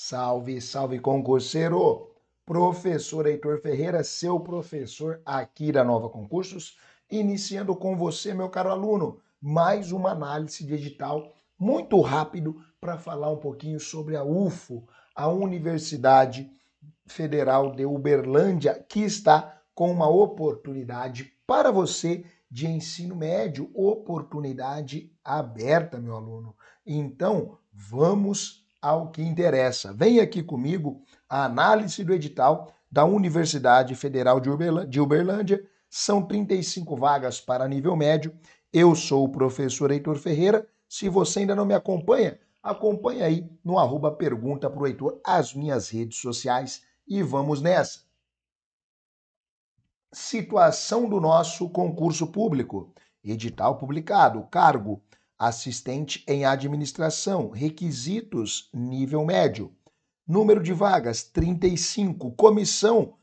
Salve, salve concurseiro! Professor Heitor Ferreira, seu professor aqui da Nova Concursos, iniciando com você, meu caro aluno, mais uma análise de edital muito rápido para falar um pouquinho sobre a UFO, a Universidade Federal de Uberlândia, que está com uma oportunidade para você de ensino médio, oportunidade aberta, meu aluno. Então, vamos ao que interessa. Vem aqui comigo a análise do edital da Universidade Federal de Uberlândia. São 35 vagas para nível médio. Eu sou o professor Heitor Ferreira. Se você ainda não me acompanha, acompanha aí no arroba pergunta pro Heitor as minhas redes sociais e vamos nessa. Situação do nosso concurso público. Edital publicado, cargo assistente em administração, requisitos nível médio. Número de vagas 35, comissão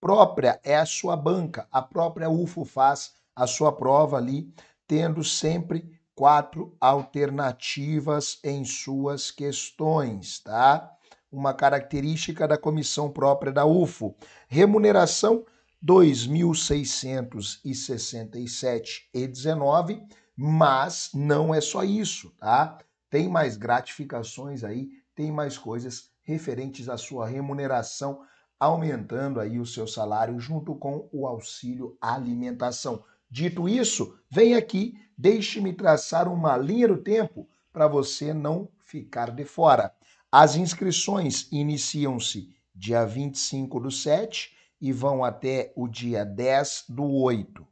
própria é a sua banca, a própria UFO faz a sua prova ali, tendo sempre quatro alternativas em suas questões, tá? Uma característica da comissão própria da UFO. Remuneração 2.667,19 mas não é só isso, tá? Tem mais gratificações aí, tem mais coisas referentes à sua remuneração, aumentando aí o seu salário junto com o auxílio alimentação. Dito isso, vem aqui, deixe-me traçar uma linha do tempo para você não ficar de fora. As inscrições iniciam-se dia 25 do 7 e vão até o dia 10 do 8.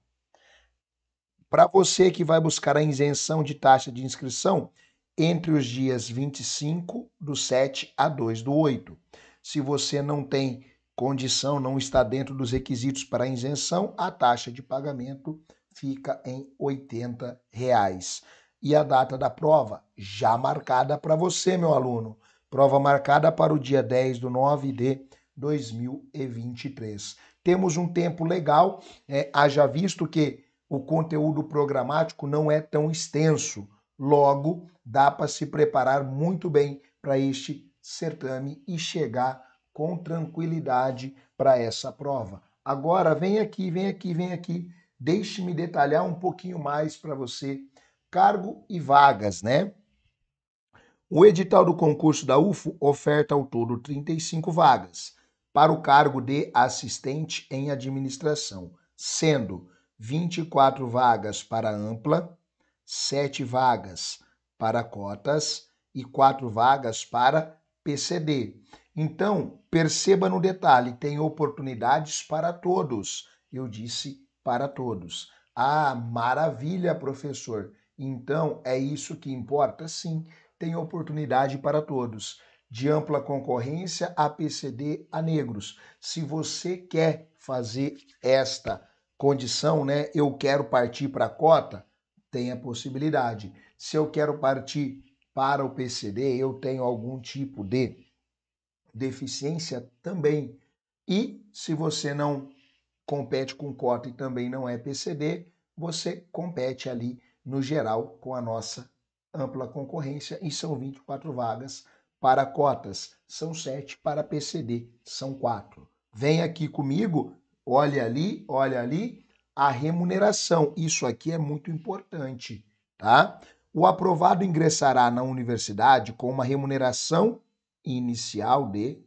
Para você que vai buscar a isenção de taxa de inscrição, entre os dias 25 do 7 a 2 do 8. Se você não tem condição, não está dentro dos requisitos para a isenção, a taxa de pagamento fica em R$ 80. Reais. E a data da prova já marcada para você, meu aluno. Prova marcada para o dia 10 do 9 de 2023. Temos um tempo legal, é, haja visto que o conteúdo programático não é tão extenso. Logo, dá para se preparar muito bem para este certame e chegar com tranquilidade para essa prova. Agora, vem aqui, vem aqui, vem aqui. Deixe-me detalhar um pouquinho mais para você cargo e vagas, né? O edital do concurso da UFO oferta ao todo 35 vagas para o cargo de assistente em administração, sendo 24 vagas para ampla, 7 vagas para cotas e 4 vagas para PCD. Então, perceba no detalhe, tem oportunidades para todos. Eu disse para todos. Ah, maravilha, professor. Então, é isso que importa? Sim, tem oportunidade para todos. De ampla concorrência a PCD a negros. Se você quer fazer esta condição, né? Eu quero partir para a cota, tem a possibilidade. Se eu quero partir para o PCD, eu tenho algum tipo de deficiência também. E se você não compete com cota e também não é PCD, você compete ali no geral com a nossa ampla concorrência e são 24 vagas para cotas, são 7 para PCD, são 4. Vem aqui comigo olha ali, olha ali, a remuneração. Isso aqui é muito importante, tá? O aprovado ingressará na universidade com uma remuneração inicial de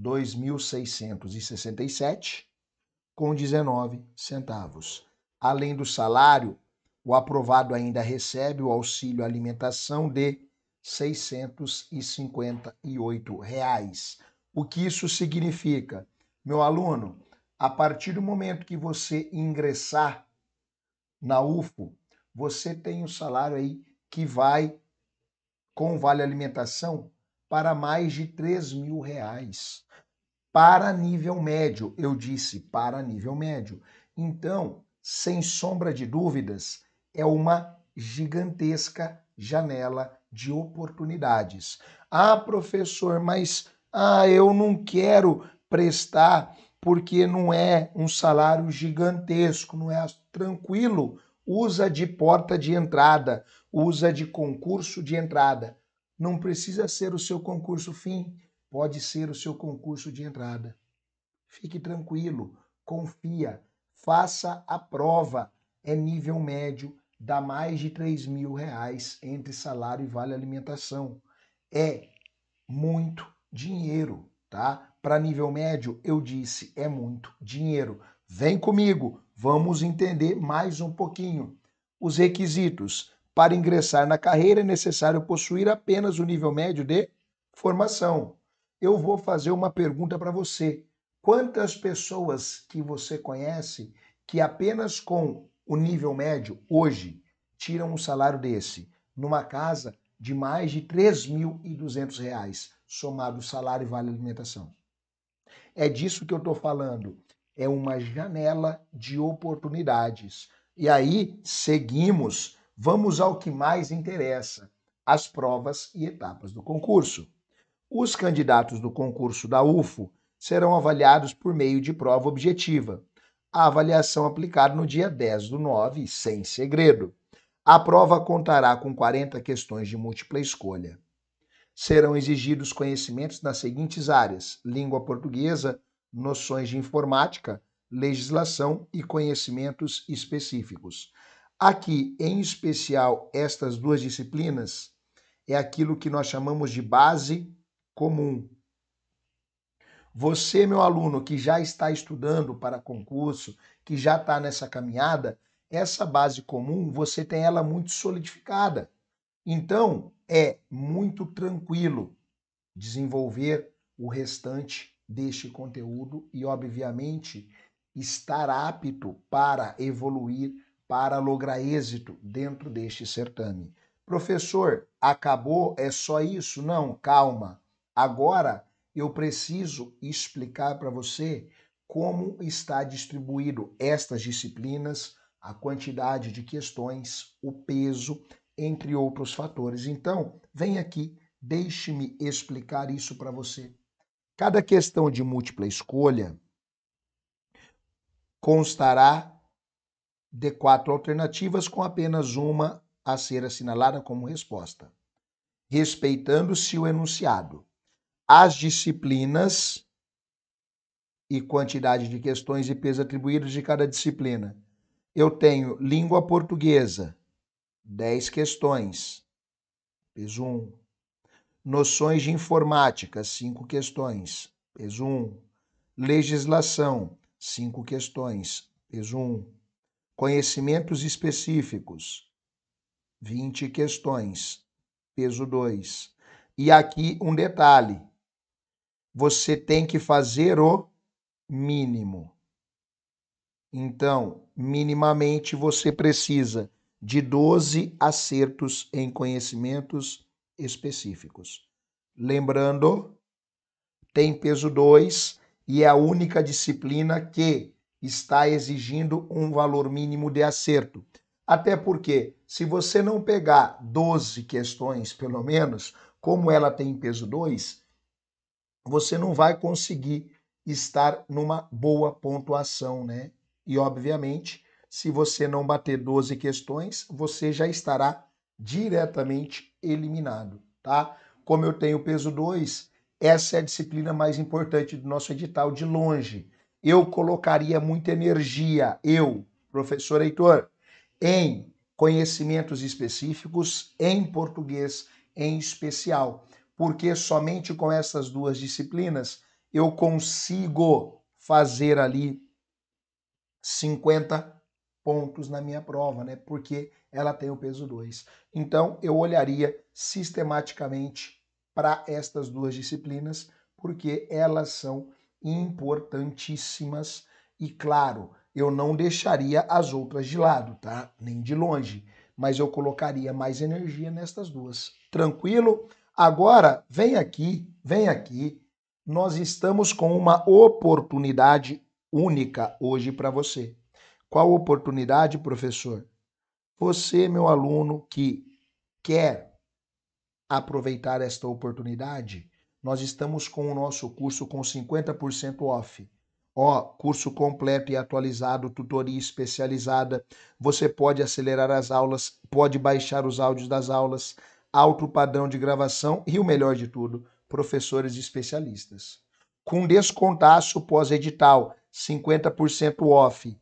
2.667 com 19 centavos. Além do salário, o aprovado ainda recebe o auxílio alimentação de 658 reais. O que isso significa? Meu aluno, a partir do momento que você ingressar na UFO, você tem um salário aí que vai, com vale alimentação, para mais de 3 mil reais. Para nível médio, eu disse, para nível médio. Então, sem sombra de dúvidas, é uma gigantesca janela de oportunidades. Ah, professor, mas ah, eu não quero prestar porque não é um salário gigantesco, não é tranquilo. Usa de porta de entrada, usa de concurso de entrada. Não precisa ser o seu concurso fim, pode ser o seu concurso de entrada. Fique tranquilo, confia, faça a prova. É nível médio, dá mais de 3 mil reais entre salário e vale alimentação. É muito dinheiro, tá? para nível médio, eu disse, é muito dinheiro. Vem comigo, vamos entender mais um pouquinho. Os requisitos. Para ingressar na carreira é necessário possuir apenas o nível médio de formação. Eu vou fazer uma pergunta para você. Quantas pessoas que você conhece que apenas com o nível médio hoje tiram um salário desse numa casa de mais de R$ 3.200, somado salário e vale alimentação? É disso que eu estou falando. É uma janela de oportunidades. E aí seguimos, vamos ao que mais interessa: as provas e etapas do concurso. Os candidatos do concurso da UFO serão avaliados por meio de prova objetiva. A avaliação aplicada no dia 10 do 9, sem segredo. A prova contará com 40 questões de múltipla escolha serão exigidos conhecimentos nas seguintes áreas: língua portuguesa, noções de informática, legislação e conhecimentos específicos. Aqui, em especial, estas duas disciplinas é aquilo que nós chamamos de base comum. Você, meu aluno, que já está estudando para concurso, que já está nessa caminhada, essa base comum você tem ela muito solidificada. Então, é muito tranquilo desenvolver o restante deste conteúdo e, obviamente, estar apto para evoluir, para lograr êxito dentro deste certame. Professor, acabou? É só isso? Não, calma. Agora eu preciso explicar para você como está distribuído estas disciplinas, a quantidade de questões, o peso, entre outros fatores. Então, vem aqui, deixe-me explicar isso para você. Cada questão de múltipla escolha constará de quatro alternativas, com apenas uma a ser assinalada como resposta, respeitando-se o enunciado. As disciplinas e quantidade de questões e peso atribuídos de cada disciplina. Eu tenho língua portuguesa, 10 questões. Peso 1. Noções de informática, 5 questões. Peso 1. Legislação, 5 questões. Peso 1. Conhecimentos específicos, 20 questões. Peso 2. E aqui um detalhe. Você tem que fazer o mínimo. Então, minimamente você precisa de 12 acertos em conhecimentos específicos. Lembrando, tem peso 2 e é a única disciplina que está exigindo um valor mínimo de acerto. Até porque, se você não pegar 12 questões, pelo menos, como ela tem peso 2, você não vai conseguir estar numa boa pontuação, né? E, obviamente, se você não bater 12 questões, você já estará diretamente eliminado, tá? Como eu tenho peso 2, essa é a disciplina mais importante do nosso edital de longe. Eu colocaria muita energia, eu, professor Heitor, em conhecimentos específicos, em português em especial, porque somente com essas duas disciplinas eu consigo fazer ali 50 pontos na minha prova, né? Porque ela tem o peso 2. Então, eu olharia sistematicamente para estas duas disciplinas, porque elas são importantíssimas e, claro, eu não deixaria as outras de lado, tá? Nem de longe, mas eu colocaria mais energia nestas duas. Tranquilo? Agora, vem aqui, vem aqui. Nós estamos com uma oportunidade única hoje para você qual oportunidade, professor? Você, meu aluno, que quer aproveitar esta oportunidade, nós estamos com o nosso curso com 50% off. Ó, curso completo e atualizado, tutoria especializada. Você pode acelerar as aulas, pode baixar os áudios das aulas, alto padrão de gravação e o melhor de tudo, professores especialistas. Com descontaço pós-edital, 50% off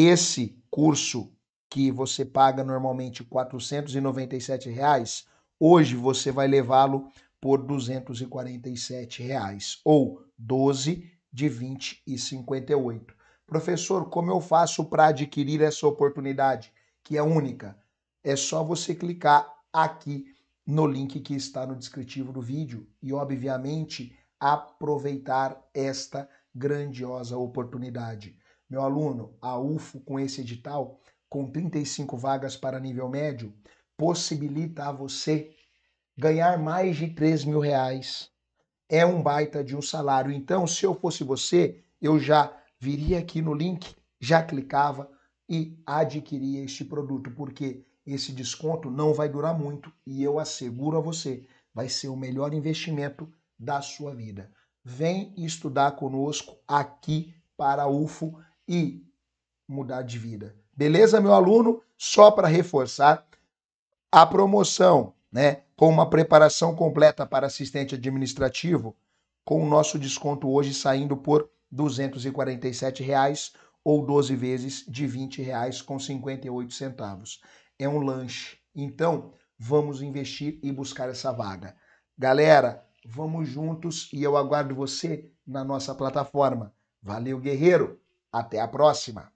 esse curso que você paga normalmente R$ 497, reais, hoje você vai levá-lo por R$ 247, reais, ou 12 de 20 e 58. Professor, como eu faço para adquirir essa oportunidade que é única? É só você clicar aqui no link que está no descritivo do vídeo e, obviamente, aproveitar esta grandiosa oportunidade meu aluno, a UFO com esse edital, com 35 vagas para nível médio, possibilita a você ganhar mais de 3 mil reais. É um baita de um salário. Então, se eu fosse você, eu já viria aqui no link, já clicava e adquiria este produto, porque esse desconto não vai durar muito e eu asseguro a você, vai ser o melhor investimento da sua vida. Vem estudar conosco aqui para a UFO e mudar de vida. Beleza, meu aluno? Só para reforçar a promoção, né? Com uma preparação completa para assistente administrativo, com o nosso desconto hoje saindo por R$ reais ou 12 vezes de R$ reais com centavos. É um lanche. Então, vamos investir e buscar essa vaga. Galera, vamos juntos e eu aguardo você na nossa plataforma. Valeu, guerreiro! Até a próxima!